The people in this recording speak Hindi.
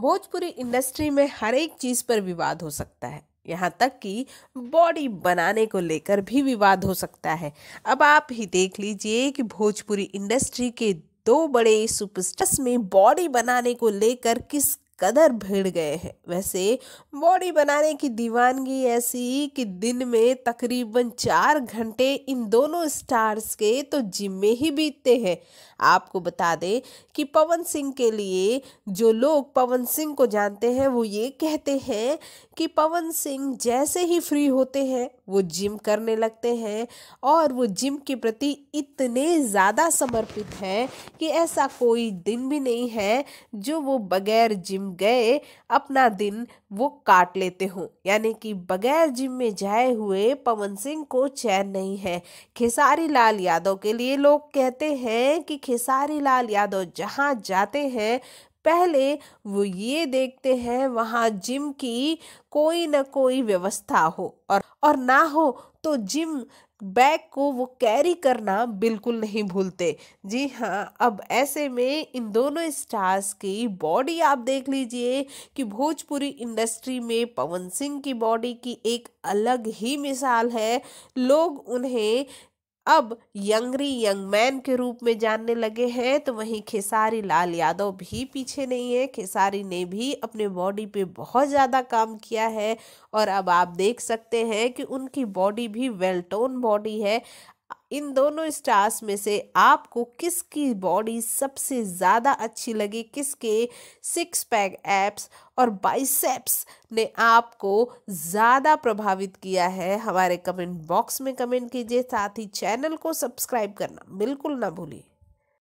भोजपुरी इंडस्ट्री में हर एक चीज़ पर विवाद हो सकता है यहाँ तक कि बॉडी बनाने को लेकर भी विवाद हो सकता है अब आप ही देख लीजिए कि भोजपुरी इंडस्ट्री के दो बड़े सुपरस्टार्स में बॉडी बनाने को लेकर किस कदर भिड़ गए हैं वैसे बॉडी बनाने की दीवानगी ऐसी कि दिन में तकरीबन चार घंटे इन दोनों स्टार्स के तो जिम में ही बीतते हैं आपको बता दें कि पवन सिंह के लिए जो लोग पवन सिंह को जानते हैं वो ये कहते हैं कि पवन सिंह जैसे ही फ्री होते हैं वो जिम करने लगते हैं और वो जिम के प्रति इतने ज़्यादा समर्पित हैं कि ऐसा कोई दिन भी नहीं है जो वो बगैर जिम जिम गए अपना दिन वो काट लेते हो यानी कि बगैर जिम में जाए हुए पवन सिंह को चैन नहीं है खेसारी लाल यादव के लिए लोग कहते हैं कि खेसारी लाल यादव जहाँ जाते हैं पहले वो ये देखते हैं वहाँ जिम की कोई ना कोई व्यवस्था हो और और ना हो तो जिम बैग को वो कैरी करना बिल्कुल नहीं भूलते जी हाँ अब ऐसे में इन दोनों स्टार्स की बॉडी आप देख लीजिए कि भोजपुरी इंडस्ट्री में पवन सिंह की बॉडी की एक अलग ही मिसाल है लोग उन्हें अब यंगरी यंग मैन के रूप में जानने लगे हैं तो वहीं खेसारी लाल यादव भी पीछे नहीं है खेसारी ने भी अपने बॉडी पे बहुत ज़्यादा काम किया है और अब आप देख सकते हैं कि उनकी बॉडी भी वेल टोन बॉडी है इन दोनों स्टार्स में से आपको किसकी बॉडी सबसे ज़्यादा अच्छी लगी किसके सिक्स पैक एप्स और बाइसेप्स ने आपको ज़्यादा प्रभावित किया है हमारे कमेंट बॉक्स में कमेंट कीजिए साथ ही चैनल को सब्सक्राइब करना बिल्कुल ना भूलिए